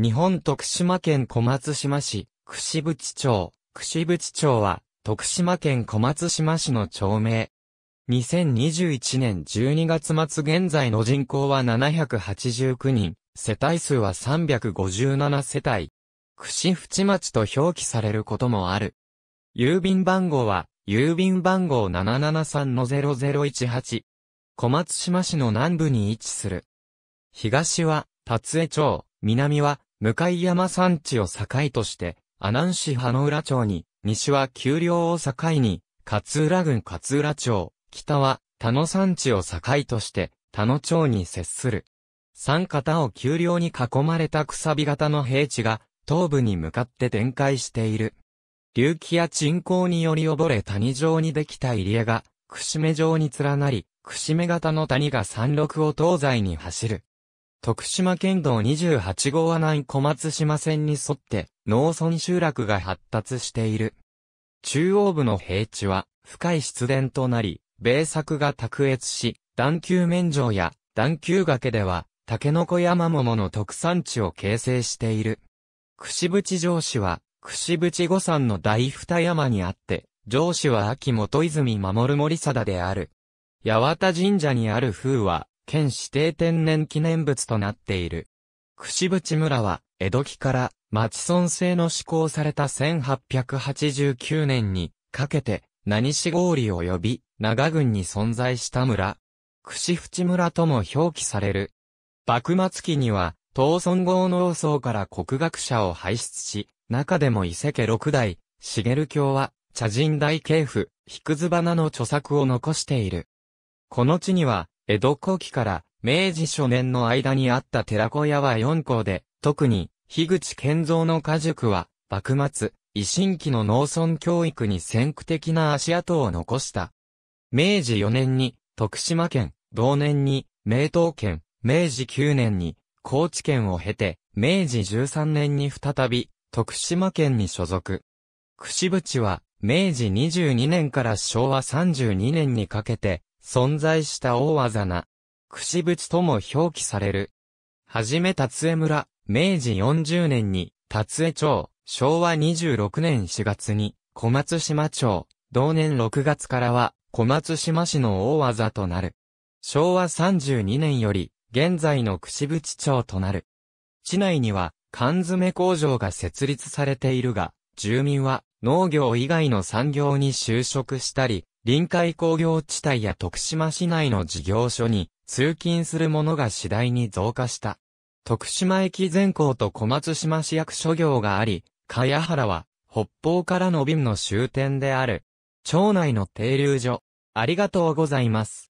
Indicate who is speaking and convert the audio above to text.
Speaker 1: 日本徳島県小松島市、串渕町、串渕町は、徳島県小松島市の町名。2021年12月末現在の人口は789人、世帯数は357世帯。串淵町と表記されることもある。郵便番号は、郵便番号773-0018。小松島市の南部に位置する。東は、達江町、南は、向山山地を境として、阿南市羽浦町に、西は丘陵を境に、勝浦郡勝浦町、北は田野山地を境として、田野町に接する。三方を丘陵に囲まれたくさび型の平地が、東部に向かって展開している。隆起や沈降により溺れ谷状にできた入り江が、串目状に連なり、串目型の谷が山麓を東西に走る。徳島県道28号な南小松島線に沿って農村集落が発達している。中央部の平地は深い湿田となり、米作が卓越し、段丘面上や段丘崖では、タケノコ山桃の特産地を形成している。串淵城市は、串淵五山の大二山にあって、城市は秋元泉守森貞である。八幡神社にある風は、県指定天然記念物となっている。串淵村は、江戸期から町村制の施行された1889年にかけて、何し氷を呼び、長郡に存在した村。串淵村とも表記される。幕末期には、東村豪農村から国学者を輩出し、中でも伊勢家六代、茂郷は、茶人大系譜、卑くず花の著作を残している。この地には、江戸後期から明治初年の間にあった寺子屋は4校で、特に、樋口健造の家塾は、幕末、維新期の農村教育に先駆的な足跡を残した。明治4年に、徳島県、同年に、明東県、明治9年に、高知県を経て、明治13年に再び、徳島県に所属。串淵は、明治22年から昭和32年にかけて、存在した大技な、串淵とも表記される。はじめ達江村、明治40年に、達江町、昭和26年4月に、小松島町、同年6月からは、小松島市の大技となる。昭和32年より、現在の串淵町となる。市内には、缶詰工場が設立されているが、住民は、農業以外の産業に就職したり、臨海工業地帯や徳島市内の事業所に通勤する者が次第に増加した。徳島駅全港と小松島市役所業があり、茅原は北方からの便の終点である。町内の停留所、ありがとうございます。